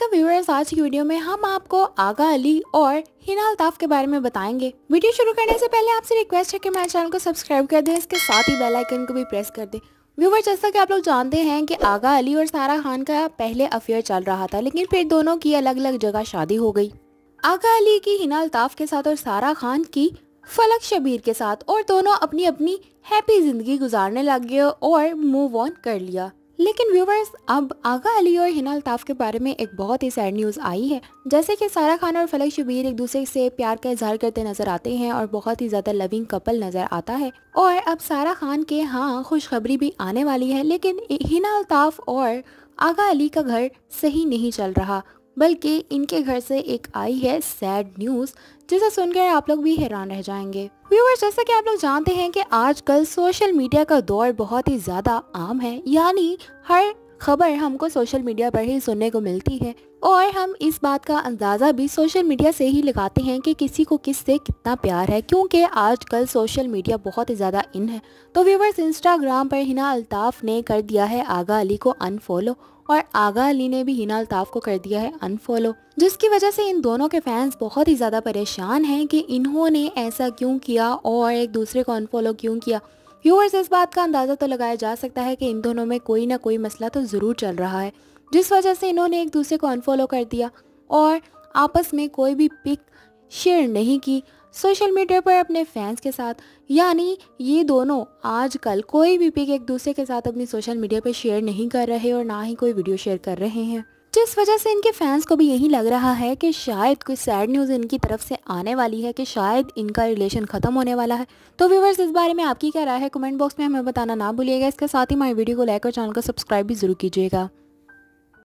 welcome viewers आज की video में हम आपको आगा अली और हिना अल्ताफ के बारे में बताएंगे वीडियो शुरू करने से पहले आपसे रिक्वेस्ट है कि मेरे चैनल को सब्सक्राइब कर दें इसके साथ ही बेल आइकन को भी प्रेस कर दें व्यूवर जैसा कि आप लोग जानते हैं कि आगा अली और सारा खान का पहले अफेयर चल रहा था लेकिन फिर दोनों की अलग अलग जगह शादी हो गई आगा अली की हिना अल्ताफ के साथ और सारा खान की फलक शबीर के साथ और दोनों अपनी अपनी हैप्पी जिंदगी गुजारने लग गए और मूव ऑन कर लिया लेकिन व्यूवर्स अब आगा अली और हिना अल्ताफ के बारे में एक बहुत ही सैड न्यूज़ आई है जैसे कि सारा खान और फलक शबीर एक दूसरे से प्यार का इजहार करते नजर आते हैं और बहुत ही ज़्यादा लविंग कपल नज़र आता है और अब सारा खान के हाँ खुशखबरी भी आने वाली है लेकिन हिना अल्ताफ और आगा अली का घर सही नहीं चल रहा बल्कि इनके घर से एक आई है सैड न्यूज़ जिसे सुनकर आप लोग भी हैरान रह जाएंगे व्यूवर्स जैसा कि आप लोग जानते हैं कि आजकल सोशल मीडिया का दौर बहुत ही ज़्यादा आम है यानी हर खबर हमको सोशल मीडिया पर ही सुनने को मिलती है और हम इस बात का अंदाज़ा भी सोशल मीडिया से ही लगाते हैं कि किसी को किससे कितना प्यार है क्योंकि आजकल सोशल मीडिया बहुत ही ज़्यादा इन है तो व्यूवर्स इंस्टाग्राम पर हिना अल्ताफ़ ने कर दिया है आगा अली को अनफॉलो और आगा अली ने भी हिना अल्ताफ को कर दिया है अनफॉलो जिसकी वजह से इन दोनों के फैंस बहुत ही ज़्यादा परेशान हैं कि इन्होंने ऐसा क्यों किया और एक दूसरे को अनफॉलो क्यों किया व्यूअर्स इस बात का अंदाज़ा तो लगाया जा सकता है कि इन दोनों में कोई ना कोई मसला तो ज़रूर चल रहा है जिस वजह से इन्होंने एक दूसरे को अनफॉलो कर दिया और आपस में कोई भी पिक शेयर नहीं की सोशल मीडिया पर अपने फैंस के साथ यानी ये दोनों आजकल कोई भी पिक एक दूसरे के साथ अपनी सोशल मीडिया पर शेयर नहीं कर रहे और ना ही कोई वीडियो शेयर कर रहे हैं जिस वजह से इनके फैंस को भी यही लग रहा है कि शायद कोई सैड न्यूज़ इनकी तरफ से आने वाली है कि शायद इनका रिलेशन ख़त्म होने वाला है तो व्यूवर्स इस बारे में आपकी क्या राय है कमेंट बॉक्स में हमें बताना ना भूलिएगा इसके साथ ही हमारी वीडियो को लाइक और चैनल को सब्सक्राइब भी जरूर कीजिएगा